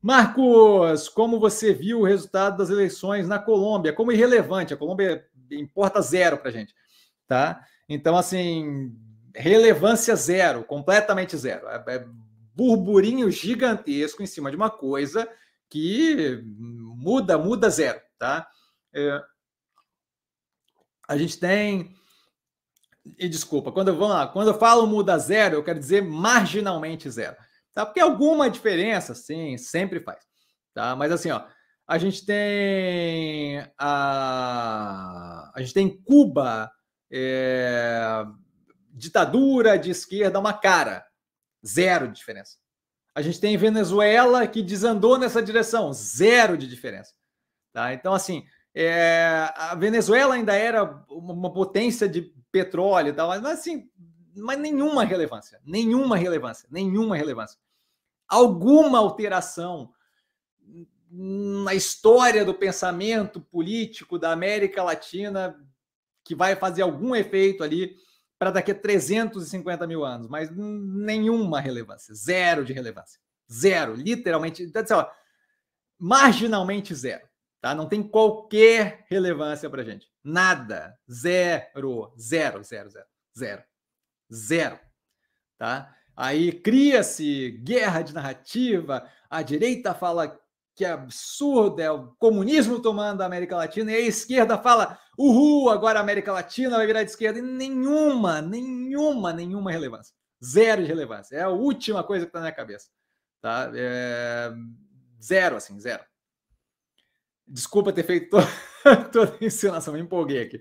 Marcos, como você viu o resultado das eleições na Colômbia? Como irrelevante, a Colômbia importa zero para a gente, tá? Então, assim, relevância zero, completamente zero. É, é burburinho gigantesco em cima de uma coisa que muda, muda zero, tá? É, a gente tem e desculpa, quando eu, vou lá, quando eu falo muda zero, eu quero dizer marginalmente zero. Tá? Porque alguma diferença, sim, sempre faz. Tá? Mas assim, ó, a gente tem a, a gente tem Cuba, é, ditadura de esquerda, uma cara, zero de diferença. A gente tem Venezuela que desandou nessa direção, zero de diferença. Tá? Então, assim, é, a Venezuela ainda era uma potência de petróleo tá? mas assim, mas nenhuma relevância, nenhuma relevância, nenhuma relevância alguma alteração na história do pensamento político da América Latina que vai fazer algum efeito ali para daqui a 350 mil anos, mas nenhuma relevância, zero de relevância, zero, literalmente, então, sei assim, lá, marginalmente zero, tá? Não tem qualquer relevância para gente, nada, zero, zero, zero, zero, zero, zero, tá? Aí cria-se guerra de narrativa, a direita fala que é absurdo, é o comunismo tomando a América Latina, e a esquerda fala, uhul, agora a América Latina vai virar de esquerda, e nenhuma, nenhuma, nenhuma relevância. Zero de relevância. É a última coisa que está na minha cabeça. Tá? É... Zero, assim, zero. Desculpa ter feito toda a encenação, me empolguei aqui.